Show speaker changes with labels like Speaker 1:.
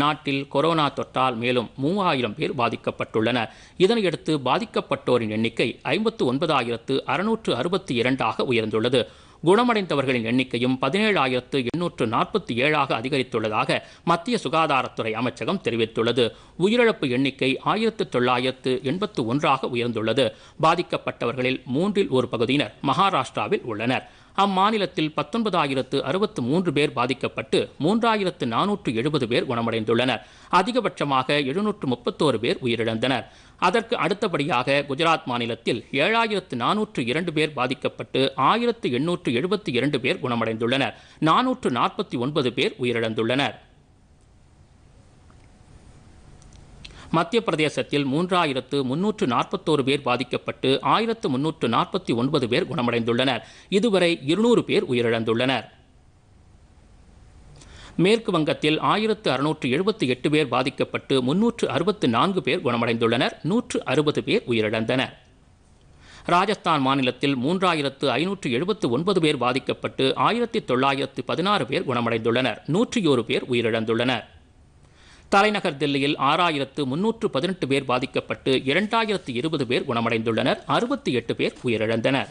Speaker 1: நாட்டில் கொரோனா தொற்றால் மேலும் மூவாயிரம் பேர் பாதிக்கப்பட்டுள்ளனர் இதனையடுத்து பாதிக்கப்பட்டோரின் எண்ணிக்கை ஐம்பத்து ஒன்பதாயிரத்து அறுநூற்று அறுபத்தி இரண்டாக உயர்ந்துள்ளது குணமடைந்தவர்களின் எண்ணிக்கையும் பதினேழாயிரத்து எண்ணூற்று நாற்பத்தி ஏழாக அதிகரித்துள்ளதாக மத்திய சுகாதாரத்துறை அமைச்சகம் தெரிவித்துள்ளது உயிரிழப்பு எண்ணிக்கை ஆயிரத்து தொள்ளாயிரத்து எண்பத்து ஒன்றாக உயர்ந்துள்ளது பாதிக்கப்பட்டவர்களில் மூன்றில் ஒரு பகுதியினர் மகாராஷ்டிராவில் உள்ளனர் அம்மாநிலத்தில் பத்தொன்பதாயிரத்து அறுபத்து மூன்று பேர் பாதிக்கப்பட்டு மூன்றாயிரத்து நானூற்று எழுபது பேர் குணமடைந்துள்ளனர் அதிகபட்சமாக எழுநூற்று முப்பத்தோரு பேர் உயிரிழந்தனர் அதற்கு அடுத்தபடியாக குஜராத் மாநிலத்தில் ஏழாயிரத்து நானூற்று இரண்டு பேர் பாதிக்கப்பட்டு ஆயிரத்து எண்ணூற்று எழுபத்தி இரண்டு பேர் குணமடைந்துள்ளனர் நானூற்று நாற்பத்தி ஒன்பது பேர் உயிரிழந்துள்ளனர் மத்திய பிரதேசத்தில் மூன்றாயிரத்து முன்னூற்று நாற்பத்தோரு பேர் பாதிக்கப்பட்டு ஆயிரத்து முன்னூற்று நாற்பத்தி ஒன்பது பேர் குணமடைந்துள்ளனர் இதுவரை இருநூறு பேர் உயிரிழந்துள்ளனர் மேற்கு வங்கத்தில் ஆயிரத்து அறுநூற்று எழுபத்தி எட்டு பேர் பாதிக்கப்பட்டு முன்னூற்று அறுபத்து நான்கு பேர் குணமடைந்துள்ளனர் நூற்று அறுபது பேர் உயிரிழந்தனர் ராஜஸ்தான் மாநிலத்தில் மூன்றாயிரத்து ஐநூற்று எழுபத்து ஒன்பது பேர் பாதிக்கப்பட்டு ஆயிரத்தி தொள்ளாயிரத்து பதினாறு பேர் குணமடைந்துள்ளனர் நூற்றி ஒரு பேர் உயிரிழந்துள்ளனர் தலைநகர் தில்லியில் ஆறாயிரத்து முன்னூற்று பதினெட்டு பேர் பாதிக்கப்பட்டு இரண்டாயிரத்து இருபது பேர் குணமடைந்துள்ளனர் அறுபத்தி எட்டு பேர் உயிரிழந்தனர்